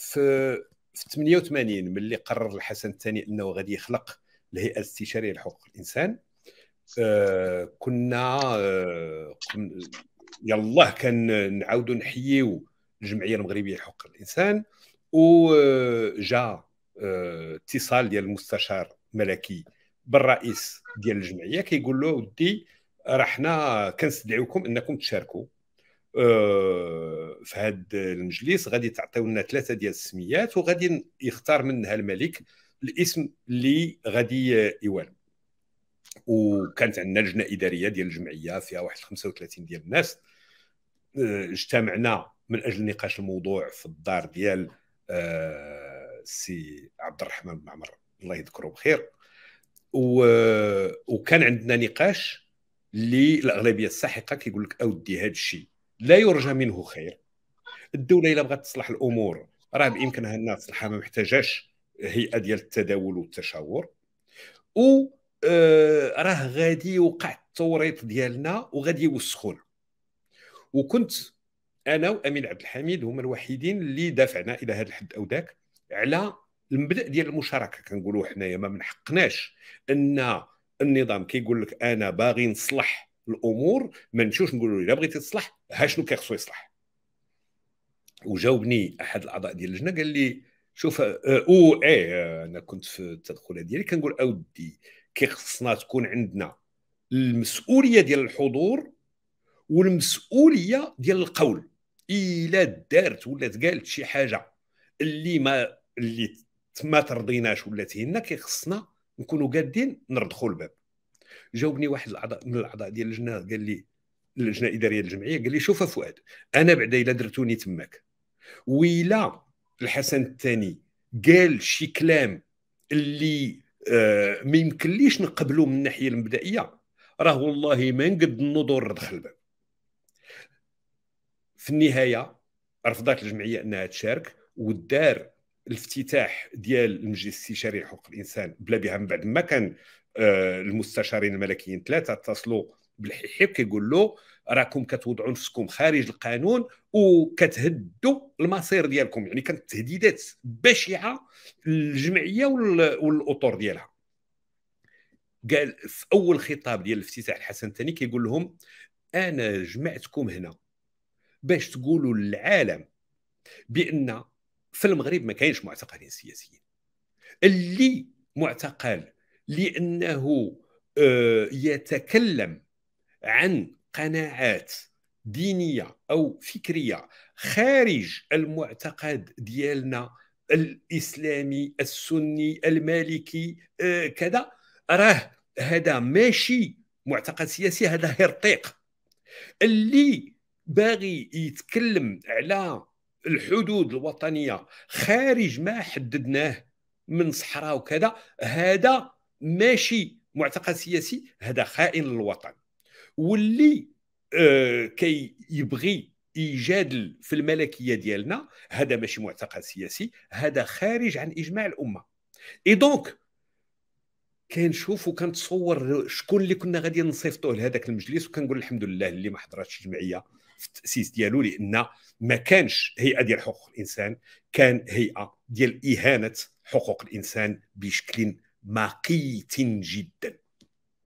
في في 88 ملي قرر الحسن الثاني انه غادي يخلق الهيئه الاستشاريه لحقوق الانسان آه كنا آه يلاه كان نعاودوا نحييو الجمعيه المغربيه لحقوق الانسان وجا آه، آه، اتصال ديال المستشار ملكي بالرئيس ديال الجمعيه كيقول له ودي راه حنا كنستدعيكم انكم تشاركوا آه، في هذا المجلس غادي تعطيونا ثلاثه ديال السميات وغادي يختار منها الملك الاسم اللي غادي يوالو وكانت عندنا لجنه اداريه ديال الجمعيه فيها واحد 35 ديال الناس آه، اجتمعنا من اجل نقاش الموضوع في الدار ديال السي آه، عبد الرحمن بن عمر الله يذكره بخير وكان عندنا نقاش اللي الاغلبيه الساحقه كيقول لك اودي هذا الشيء لا يرجى منه خير الدوله الا بغات تصلح الامور راه بامكانها انها تصلحها ما محتاجاش هيئه ديال التداول والتشاور و آه، راه غادي يوقع التوريط ديالنا وغادي يوسخونا وكنت انا وامين عبد الحميد هما الوحيدين اللي دافعنا الى هذا الحد او ذاك على المبدا ديال المشاركه كنقولوا حنايا ما من حقناش ان النظام كيقول لك انا باغي نصلح الامور ما نمشيوش نقولوا له الا بغيتي تصلح ها شنو كيخصو يصلح وجاوبني احد الاعضاء ديال اللجنه قال لي شوف آه، او اي آه، انا كنت في التدخلات ديالي كنقول اودي كيخصنا تكون عندنا المسؤوليه ديال الحضور والمسؤوليه ديال القول الا دارت ولا قالت شي حاجه اللي ما اللي ما ترضيناش ولا تهنا كيخصنا نكونوا قادين نردخوا الباب جاوبني واحد الاعضاء من الاعضاء ديال اللجنه قال لي اللجنه الاداريه الجمعيه قال لي شوف فؤاد انا بعدا الا درتوني تماك ويلا الحسن الثاني قال شي كلام اللي آه ما يمكنليش نقبلو من الناحيه المبدئيه راه والله ما نقد النضور دخل الباب في النهايه رفضت الجمعيه انها تشارك ودار الافتتاح ديال المجلس الاستشاري لحقوق الانسان بلا بها من بعد ما كان آه، المستشارين الملكيين ثلاثه اتصلوا بالحيحي كيقول له راكم كتوضعوا نفسكم خارج القانون وكتهدوا المصير ديالكم يعني كانت تهديدات بشعه للجمعيه والاطر ديالها قال في اول خطاب ديال الافتتاح الحسن الثاني كيقول لهم انا جمعتكم هنا باش تقولوا للعالم بان في المغرب ما كاينش معتقلين سياسيين اللي معتقل لانه آه، يتكلم عن قناعات دينيه او فكريه خارج المعتقد ديالنا الاسلامي السني المالكي آه، كذا راه هذا ماشي معتقد سياسي هذا هرطيق اللي باغي يتكلم على الحدود الوطنيه خارج ما حددناه من صحراء وكذا هذا ماشي معتقد سياسي هذا خائن للوطن واللي آه كي يبغي يجادل في الملكيه ديالنا هذا ماشي معتقد سياسي هذا خارج عن اجماع الامه اي دونك كنشوف وكنتصور شكون اللي كنا غادي نصيفطوه لهذاك المجلس وكنقول الحمد لله اللي ما حضراتش الجمعيه في التاسيس ديالو لان ما كانش هيئه ديال حقوق الانسان كان هيئه ديال اهانه حقوق الانسان بشكل مقيت جدا